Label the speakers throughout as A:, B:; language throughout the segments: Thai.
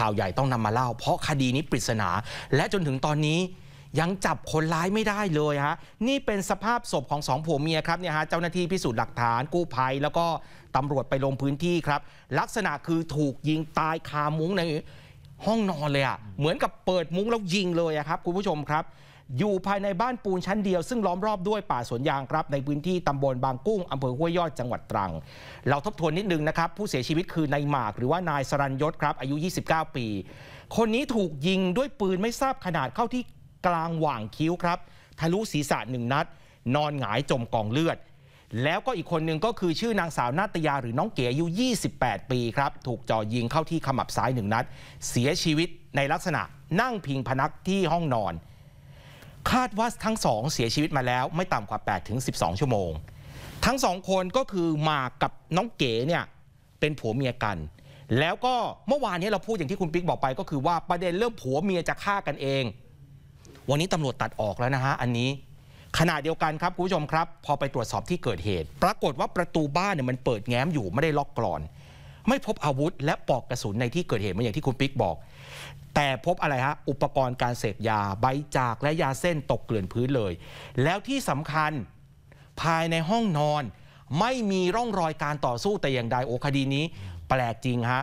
A: ข่าวใหญ่ต้องนำมาเล่าเพราะคดีนี้ปริศนา และจนถึงตอนนี้ยังจับคนร้ายไม่ได้เลยฮะนี่เป็นสภาพศพของสองผัวเมียครับเนี่ยฮะเจ้าหน้าที่พิสูจน์หลักฐานกู้ภัยแล้วก็ตำรวจไปลงพื้นที่ครับ ลักษณะคือถูกยิงตายคามุ้งในห้องนอนเลยอะ่ะ เหมือนกับเปิดมุ้ง แล้วยิงเลยครับคุณผู้ชมครับ อยู่ภายในบ้านปูนชั้นเดียว ซึ่งล้อมรอบด้วยป่าสวนยางครับ ในพื้นที่ตำบลบางกุ้งอำเภอห้วยยอดจังหวัดตรัง เราทบทวนนิดนึงนะครับ ผู้เสียชีวิตคือนายหมากหรือว่านายสรัญยศครับอายุ 29 ปี คนนี้ถูกยิงด้วยปืนไม่ทราบขนาดเข้าที่กลางหว่างคิ้วครับ ทะลุศีรษะหนึ่งนัด นอนหงายจมกองเลือดแล้วก็อีกคนหนึ่งก็คือชื่อนางสาว นาตยาหรือน้องเก๋อายุ 28 ปีครับ ถูกจ่อยิงเข้าที่ขมับซ้ายหนึ่งนัด เสียชีวิตในลักษณะนั่งพิงพนักที่ห้องนอน คาดว่าทั้งสองเสียชีวิตมาแล้วไม่ต่ำกว่า8ถึง12 ชั่วโมง ทั้งสองคนก็คือมากับน้องเก๋เนี่ย เป็นผัวเมียกัน แล้วก็เมื่อวานนี้เราพูดอย่างที่คุณปิ๊กบอกไป ก็คือว่าประเด็นเรื่องผัวเมียจะฆ่ากันเอง วันนี้ตำรวจตัดออกแล้วนะฮะอันนี้ขณะเดียวกันครับคุณผู้ชมครับพอไปตรวจสอบที่เกิดเหตุ ปรากฏว่าประตูบ้านเนี่ยมันเปิดแง้มอยู่ไม่ได้ล็อกกรอน ไม่พบอาวุธ และปอกกระสุนในที่เกิดเหตุเหมือนอย่างที่คุณปิ๊กบอก แต่พบอะไรฮะ อุปกรณ์การเสพยาใบจากและยาเส้นตกเกลื่อนพื้นเลย แล้วที่สำคัญภายในห้องนอน ไม่มีร่องรอยการต่อสู้แต่อย่างใดโอคดีนี้ แปลกจริงฮะ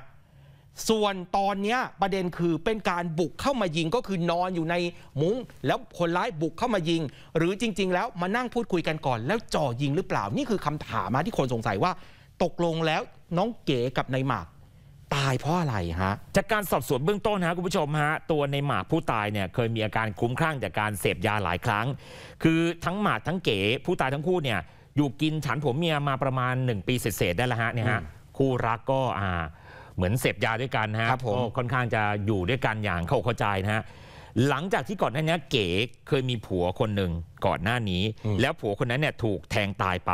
A: ส่วนตอนนี้ประเด็นคือเป็นการบุกเข้ามายิงก็คือนอนอยู่ในมุง้งแล้วคนร้ายบุกเข้ามายิง หรือจริงๆ แล้วมานั่งพูดคุยกันก่อน แล้วจ่อยิงหรือเปล่านี่คือคำถามที่คนสงสัยว่าตกลงแล้วน้องเก๋กับนายหมากตายเพราะอะไรฮะจากการส
B: อบสวนเบื้องต้นนะคุณผู้ชมฮะตัวในหมากผู้ตายเนี่ยเคยมีอาการคุ้มคลั่งจากการเสพยาหลายครั้ง คือทั้งหมากทั้งเก๋ผู้ตายทั้งคู่เนี่ยอยู่กินฉันผวเมียมาประมาณ1ปีเศษๆได้แล้วฮะเนี่ยฮะคู่รักก็อ่าเหมือนเสพยาด้วยกันนะฮะครับผมก็ค่อนข้างจะอยู่ด้วยกันอย่างเข้าใจนะฮะหลังจากที่ก่อนหน้านี้เก๋เคยมีผัวคนหนึ่งก่อนหน้านี้ แล้วผัวคนนั้นเนี่ยถูกแทงตายไป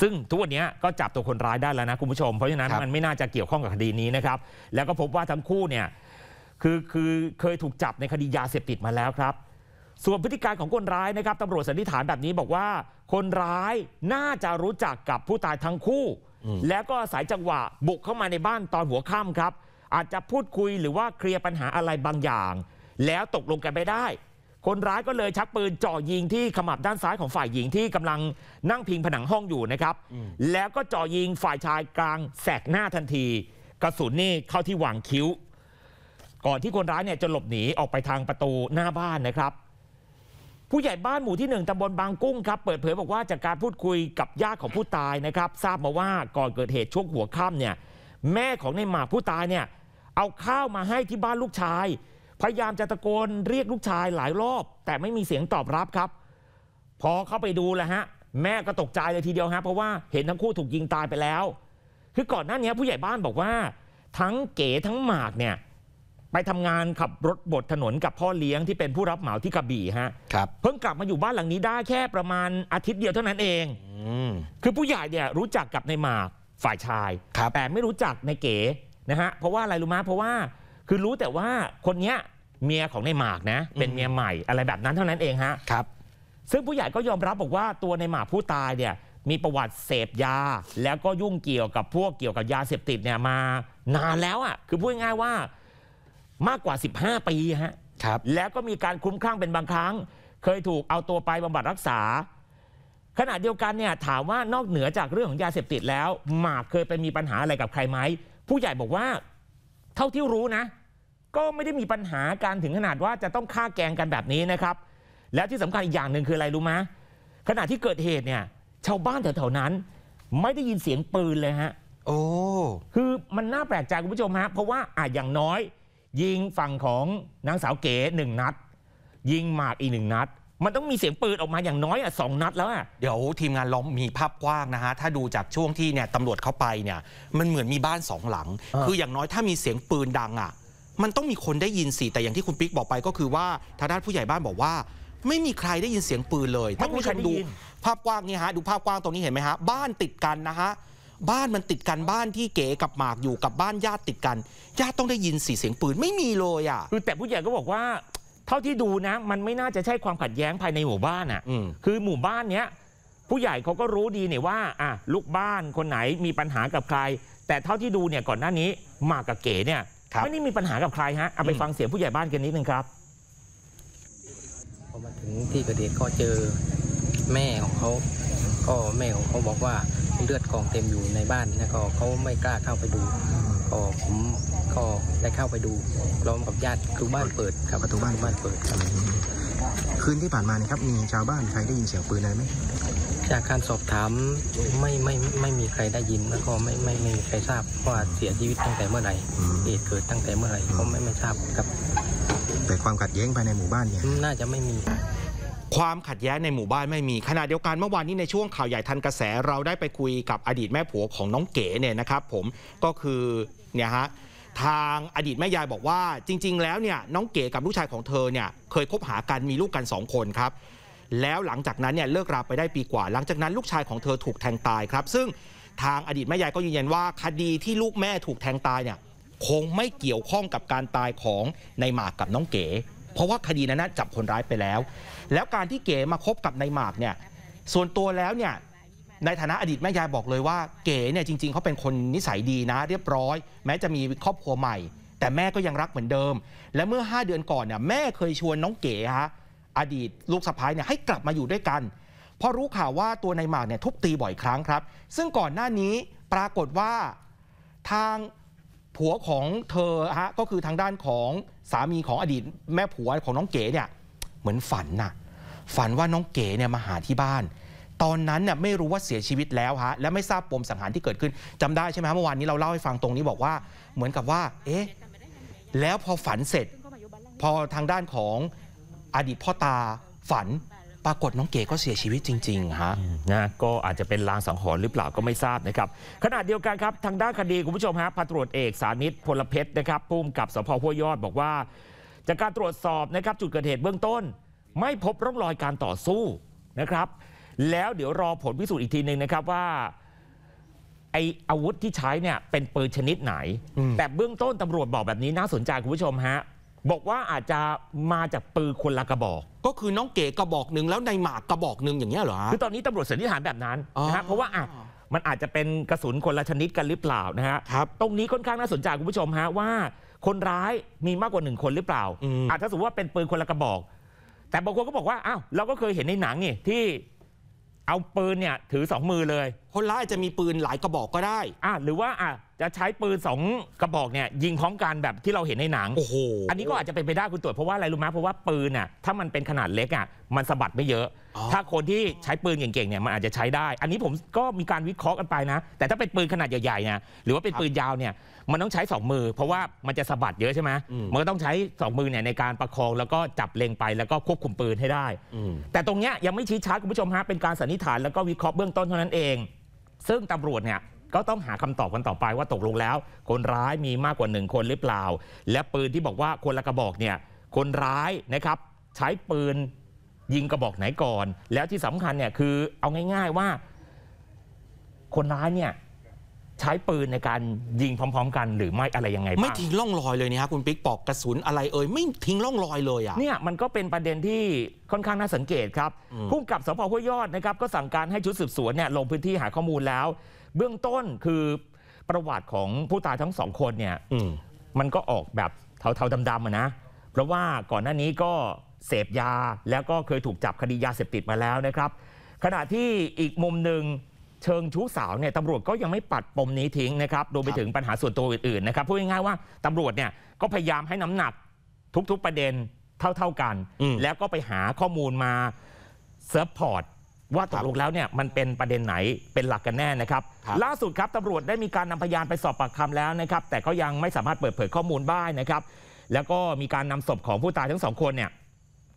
B: ซึ่งทุกวันนี้ก็จับตัวคนร้ายได้แล้วนะคุณผู้ชม เพราะฉะนั้นมันไม่น่าจะเกี่ยวข้องกับคดีนี้นะครับแล้วก็พบว่าทั้งคู่เนี่ยคือคือเคยถูกจับในคดียาเสพติดมาแล้วครับ ส่วนพฤติการของคนร้ายนะครับตำรวจสันนิษฐานแบบนี้ บอกว่า คนร้ายน่าจะรู้จักกับผู้ตายทั้งคู่แล้วก็อาศัยจังหวะบุกเข้ามาในบ้านตอนหัวค่ำครับ อาจจะพูดคุยหรือว่าเคลียร์ปัญหาอะไรบางอย่าง แล้วตกลงกันไม่ได้ คนร้ายก็เลยชักปืนจ่อยิงที่ขมับด้านซ้ายของฝ่ายหญิงที่กำลังนั่งพิงผนังห้องอยู่นะครับ แล้วก็จ่อยิงฝ่ายชายกลาง แสกหน้าทันที กระสุนนี่เข้าที่หว่างคิ้ว ก่อนที่คนร้ายเนี่ยจะหลบหนีออกไปทางประตูหน้าบ้านนะครับผู้ใหญ่บ้านหมู่ที่ 1ตำบลบางกุ้งครับเปิดเผยบอกว่าจากการพูดคุยกับญาติของผู้ตายนะครับ ทราบมาว่าก่อนเกิดเหตุช่วงหัวค่ำเนี่ยแม่ของในหมากผู้ตายเนี่ยเอาข้าวมาให้ที่บ้านลูกชาย พยายามจะตะโกนเรียกลูกชายหลายรอบ แต่ไม่มีเสียงตอบรับครับ พอเข้าไปดูแล้วฮะ แม่ก็ตกใจเลยทีเดียวฮะเพราะว่าเห็นทั้งคู่ถูกยิงตายไปแล้ว คือก่อนหน้านี้ผู้ใหญ่บ้านบอกว่า ทั้งเก๋ทั้งหมากเนี่ยไปทำงานขับรถบดถนนกับพ่อเลี้ยงที่เป็นผู้รับเหมาที่กระบี่ฮะครับเพิ่งกลับมาอยู่บ้านหลังนี้ได้แค่ประมาณอาทิตย์เดียวเท่านั้นเองคือผู้ใหญ่เนี่ยรู้จักกับนายหมากฝ่ายชาย แต่ไม่รู้จักนายเก๋นะฮะเพราะว่าอะไรรู้ไหมเพราะว่าคือรู้แต่ว่าคนเนี้ยเมียของนายหมากนะ เป็นเมียใหม่ อะไรแบบนั้นเท่านั้นเองฮะครับซึ่งผู้ใหญ่ก็ยอมรับบอกว่าตัวในหมาผู้ตายเนี่ย มีประวัติเสพยา แล้วก็ยุ่งเกี่ยวกับพวกเกี่ยวกับยาเสพติดเนี่ยมา นานแล้วอะ่ะคือพูดง่ายว่ามากกว่า 15 ปีฮะ ครับ แล้วก็มีการคุ้มคลั่งเป็นบางครั้ง เคยถูกเอาตัวไปบำบัดรักษา ขณะเดียวกันเนี่ยถามว่านอกเหนือจากเรื่องของยาเสพติดแล้ว หมากเคยไปมีปัญหาอะไรกับใครไหม ผู้ใหญ่บอกว่าเท่าที่รู้นะ ก็ไม่ได้มีปัญหาการถึงขนาดว่าจะต้องฆ่าแกงกันแบบนี้นะครับ แล้วที่สำคัญอีกอย่างหนึ่งคืออะไรรู้ไหมขณะที่เกิดเหตุเนี่ย ชาวบ้านแถวๆนั้น ไม่ได้ยินเสียงปืนเลยฮะ โอ้ คือมันน่าแปลกใจคุณผู้ชมฮะ เพราะว่าอาจอย่างน้อยยิงฝั่งของนางสาวเก๋หนึ่งนัด ยิงหมากอีกหนึ่งนัด มันต้องมี
A: เสียงปืนออกมาอย่างน้อยอ่ะสองนัด แล้วอ่ะเดี๋ยวทีมงานลองมีภาพกว้างนะฮะถ้าดูจากช่วงที่เนี่ยตำรวจเข้าไปเนี่ยมันเหมือนมีบ้านสองหลัง คืออย่างน้อยถ้ามีเสียงปืนดังอ่ะมันต้องมีคนได้ยินสิแต่อย่างที่คุณปิ๊กบอกไป ก็คือว่าทางด้านผู้ใหญ่บ้านบอกว่า ไม่มีใครได้ยินเสียงปืนเลยถ้าคุณผู้ชมดูภาพกว้างนี่ฮะดูภาพกว้างตรงนี้เห็นไหมฮะบ้านติดกันนะฮะบ้านมันติดกันบ้านที่เก๋กับหมากอยู่กับบ้านญาติติดกันญาติต้องได้ยินสีเสียงปืนไม่มีเลยอ่ะคือแต่ผู้ใหญ่ก็บอกว่า เท่าที่ดูนะ มันไม่น่าจะใช่ความขัดแย้งภายในห
B: มู่บ้านอ่ะคือ หมู่บ้านเนี้ย ผู้ใหญ่เขาก็รู้ดีเนี่ยว่า อ่ะลูกบ้านคนไหนมีปัญหากับใคร แต่เท่าที่ดูเนี่ยก่อนหน้านี้หมากกับเก๋เนี่ยไม่ได้มีปัญหากับใครฮะเอาไปฟังเสียงผู้ใหญ่บ้านกันนิดนึงครับพอมาถึงที่เกิดเหตุก็เจอแม่ของเขาก็แม่ของเขาบอกว่าเลือดกองเต็มอยู่ในบ้านนะก็เขาไม่กล้าเข้าไปดูก็ผมก็ได้เข้าไปดูร้อมกับญาติคือบ้านเปิดครับประตูบ้านบ้านเปิดครับ
A: คืนที่ผ่านมานีครับมีชาวบ้านใครได้ยินเสียงปืนอะไรไหม
B: จากการสอบถามไม่ไม่ไม่มีใครได้ยินแล้วก็ไม่ไม่ไม่มีใครทราบว่าเสียชีวิตตั้งแต่เมื่อไหร่เหตุเกิดตั้งแต่เมื่อไหร่ก็ไม่ไม่ทราบครับ แต่ความขัดแย้งภายในหมู่บ้านเนี่ยน่าจะไม่มี
A: ความขัดแย้งในหมู่บ้านไม่มีขณะเดียวกันเมื่อวานนี้ในช่วงข่าวใหญ่ทันกระแสเราได้ไปคุยกับอดีตแม่ผัวของน้องเก๋เนี่ยนะครับผมก็คือเนี่ยฮะทางอดีตแม่ยายบอกว่าจริงๆ แล้วเนี่ยน้องเก๋กับลูกชายของเธอเนี่ยเคยคบหากันมีลูกกัน 2 คนครับแล้วหลังจากนั้นเนี่ยเลิกราไปได้ปีกว่า หลังจากนั้น ลูกชายของเธอถูกแทงตายครับ ซึ่งทางอดีตแม่ยายก็ยืนยันว่าคดีที่ลูกแม่ถูกแทงตายเนี่ยคงไม่เกี่ยวข้องกับการตายของในหมากกับน้องเก๋เพราะว่าคดีนั้นจับคนร้ายไปแล้ว แล้วการที่เก๋มาคบกับนายหมากเนี่ย ส่วนตัวแล้วเนี่ยในฐานะอดีตแม่ยายบอกเลยว่าเก๋เนี่ยจริง ๆเขาเป็นคนนิสัยดีนะ เรียบร้อย แม้จะมีครอบครัวใหม่ แต่แม่ก็ยังรักเหมือนเดิม และเมื่อ 5 เดือนก่อนเนี่ยแม่เคยชวนน้องเก๋ฮะอดีตลูกสะพ้ายเนี่ยให้กลับมาอยู่ด้วยกันเพราะรู้ข่าวว่าตัวนายหมากเนี่ยทุบตีบ่อยครั้งครับซึ่งก่อนหน้านี้ปรากฏว่าทางผัวของเธอฮะก็คือทางด้านของสามีของอดีต แม่ผัวของน้องเก๋เนี่ยเหมือนฝันน่ะฝันว่าน้องเก๋เนี่ยมาหาที่บ้าน ตอนนั้นน่ยไม่รู้ว่าเสียชีวิตแล้วฮะและไม่ทราบปมสังหารที่เกิดขึ้น จำได้ใช่ไหมฮะเมื่อวานนี้เราเล่าให้ฟังตรงนี้บอกว่าเหมือนกับว่าเอ๊ะแล้วพอฝันเสร็จพอทางด้านของอดีตพ่อตาฝันปรากฏน้องเก๋ก็เสียชีวิตจริงๆ ฮะน
B: ะก็อาจจะเป็นลางสังหรณ์หรือเปล่าก็ไม่ทราบนะครับขณะเดียวกันครับทางด้านคดี คุณผู้ชมฮะพันตรวจเอกสานิตพลเพชรนะครับพู่มกับสพห้วยยอดบอกว่า จากการตรวจสอบนะครับจุดเกิดเหตุเบื้องต้น ไม่พบร่องรอยการต่อสู้นะครับ แล้วเดี๋ยวรอผลพิสูจน์อีกทีหนึ่งนะครับว่าไออาวุธที่ใช้เนี่ยเป็นปืนชนิดไหน แต่เบื้องต้นตำรวจบอกแบบนี้น่าสนใจคุณผู้ชมฮะบอกว่าอาจจะมาจากปืนคนละกระบอก ก็คือน้องเก๋กระบอกหนึ่งแล้วในหมากกระบอกหนึ่งอย่างเงี้ยเหรอคือตอนนี้ตำรวจสันนิษฐานแบบนั้นนะครับเพราะว่าอ่ะมันอาจจะเป็นกระสุนคนละชนิดกันหรือเปล่านะฮะครับตรงนี้ค่อนข้างน่าสนใจคุณผู้ชมฮะว่า คนร้ายมีมากกว่าหนึ่งคนหรือเปล่าอาจจะถ้าสมมติว่าเป็นปืนคนละกระบอก แต่บางคนก็บอกว่าอ้าวเราก็เคยเห็นในหนังนี่ที่เอาปืนเนี่ยถือสองมือเลย คนร้ายจจะมีปืนหลายกระบอกก็ได้อ่าหรือว่าอ่าจะใช้ปืนสองกระบอกเนี่ยยิงพร้อมกันแบบที่เราเห็นในหนังโอ้โหอันนี้ก็อาจจะเป็นไปได้คุณตรวจเพราะว่าอะไรรู้ไหม เพราะว่าปืนน่ะถ้ามันเป็นขนาดเล็กอ่ะ มันสะบัดไม่เยอะถ้าคนที่ใช้ปืนเก่งๆเนี่ยมันอาจจะใช้ได้ อันนี้ผมก็มีการวิเคราะห์กันไปนะ แต่ถ้าเป็นปืนขนาดใหญ่ๆเนี่ยหรือว่าเป็นปืนยาวเนี่ยมันต้องใช้ 2 มือเพราะว่ามันจะสะบัดเยอะใช่ไหม มันก็ต้องใช้ 2 มือเนี่ยในการประคองแล้วก็จับเล็งไปแล้วก็ควบคุมปืนให้ได้ แต่ตรงเนี้ยยังไม่ชี้ชัดคุณผู้ชมฮะเป็นการสันนิษฐานแล้วก็วิเคราะห์เบื้องต้นเท่านั้นเอง ซึ่งตำรวจเนี่ยก็ต้องหาคำตอบกันต่อไปว่าตกลงแล้ว คนร้ายมีมากกว่าหนึ่งคนหรือเปล่า และปืนที่บอกว่าคนละกระบอกเนี่ยคนร้ายนะครับใช้ปืนยิงกระบอกไหนก่อน แล้วที่สำคัญเนี่ยคือเอาง่าย ๆว่าคนร้ายเนี่ยใช้ปืนในการยิงพร้อม ๆ กันหรือไม่อะไรยังไงบ้างไม่ทิ้งร่องรอยเลยนะครับคุณปิ๊กปอกกระสุน อะไรเอ่ยไม่ทิ้งร่องรอยเลยอ่ะเนี่ยมันก็เป็นประเด็นที่ค่อนข้างน่าสังเกตครับผู้กับสพห้วยยอดนะครับ ก็สั่งการให้ชุดสืบสวนเนี่ยลงพื้นที่หาข้อมูลแล้ว เบื้องต้นคือประวัติของผู้ตายทั้งสองคนเนี่ยมันก็ออกแบบเทาๆดำๆนะเพราะว่าก่อนหน้านี้ก็เสพยาแล้วก็เคยถูกจับคดียาเสพติดมาแล้วนะครับ ขณะที่อีกมุมหนึ่งเชิงชู้สาวเนี่ยตำรวจก็ยังไม่ปัดปมนี้ทิ้งนะครับรวมไปถึงปัญหาส่วนตัวอื่นๆนะครับพูดง่ายๆว่าตำรวจเนี่ยก็พยายามให้น้ำหนักทุกๆประเด็นเท่า ๆกัน แล้วก็ไปหาข้อมูลมาเซิร์ฟพอร์ตว่าตกลงแล้วเนี่ยมันเป็นประเด็นไหนเป็นหลักกันแน่นะครับ ล่าสุดครับตำรวจได้มีการนำพยานไปสอบปากคำแล้วนะครับแต่ก็ยังไม่สามารถเปิดเผยข้อมูลได้นะครับ แล้วก็มีการนำศพของผู้ตายทั้งสองคนเนี่ย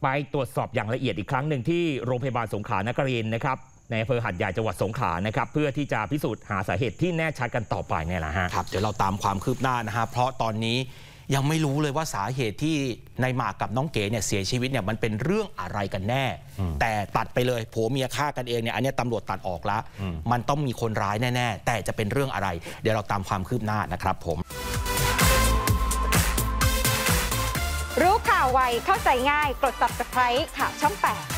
B: ไปตรวจสอบอย่างละเอียดอีกครั้งหนึ่งที่โรงพยาบาลสงขลานครินนะครับในอำเภอหัดใหญ่จังหวัดสงขลานะครับเพื่อที่จะพิสูจน์หาสาเหตุ
A: ที่แน่ชัดกันต่อไปเนี่ยแหละฮะครับเดี๋ยวเราตามความคืบหน้านะฮะเพราะตอนนี้ยังไม่รู้เลยว่าสาเหตุที่นายหมากกับน้องเก๋เนี่ยเสียชีวิตเนี่ยมันเป็นเรื่องอะไรกันแน่ แต่ตัดไปเลยผัวเมียฆ่ากันเองเนี่ยอันนี้ตำรวจตัดออกแล้วมันต้องมีคนร้ายแน่ๆ แต่จะเป็นเรื่องอะไร เดี๋ยวเราตามความคืบหน้านะครับ ผม
B: วไวเข้าใจง่ายกด subscribe ข่าวช่อง8